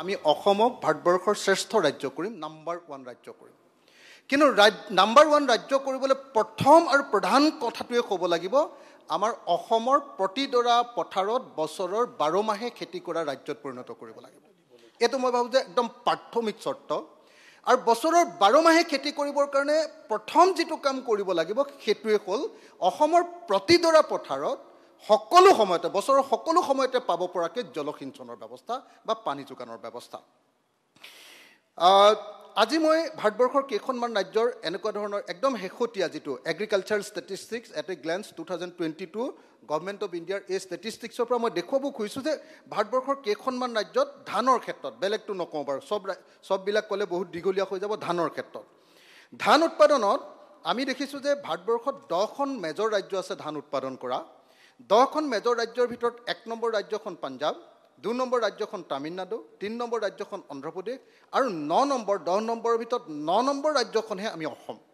আমি অসমক ভাৰতবৰ্ষৰ শ্ৰেষ্ঠ ৰাজ্য কৰিম নাম্বাৰ ওৱান ৰাজ্য কৰিম কিন্তু নাম্বাৰ ওৱান ৰাজ্য কৰিবলৈ প্ৰথম আৰু প্ৰধান কথাটোৱে ক'ব লাগিব আমাৰ অসমৰ প্ৰতিডৰা পথাৰত বছৰৰ বাৰ মাহে খেতি কৰা ৰাজ্যত পৰিণত কৰিব লাগিব এইটো মই ভাবোঁ যে একদম প্ৰাথমিক চৰ্ত আৰু বছৰৰ বাৰ মাহে খেতি কৰিবৰ কাৰণে প্ৰথম যিটো কাম কৰিব লাগিব সেইটোৱে হ'ল অসমৰ প্ৰতিডৰা পথাৰত সকলো সময়তে বছৰৰ সকলো সময়তে পাব পৰাকৈ জলসিঞ্চনৰ ব্যৱস্থা বা পানী যোগানৰ ব্যৱস্থা আজি মই ভাৰতবৰ্ষৰ কেইখনমান ৰাজ্যৰ এনেকুৱা ধৰণৰ একদম শেহতীয়া যিটো agriculture statistics at a glance two thousand twenty two government of ইণ্ডিয়াৰ এই ষ্টেটিষ্টিক্সৰ পৰা মই দেখুৱাব খুজিছোঁ যে ভাৰতবৰ্ষৰ কেইখনমান ৰাজ্যত ধানৰ ক্ষেত্ৰত বেলেগটো নকওঁ বাৰু চব চববিলাক ক'লে বহুত দীঘলীয়া হৈ যাব ধানৰ ক্ষেত্ৰত ধান উৎপাদনত আমি দেখিছোঁ যে ভাৰতবৰ্ষত দহখন মেজৰ ৰাজ্য আছে ধান উৎপাদন কৰা দহখন মেজৰ ৰাজ্যৰ ভিতৰত এক নম্বৰ ৰাজ্যখন পাঞ্জাৱ দুই নম্বৰ ৰাজ্যখন তামিলনাডু তিনি নম্বৰ ৰাজ্যখন অন্ধ্ৰপ্ৰদেশ আৰু ন নম্বৰ দহ নম্বৰৰ ভিতৰত ন নম্বৰ ৰাজ্যখনহে আমি অসম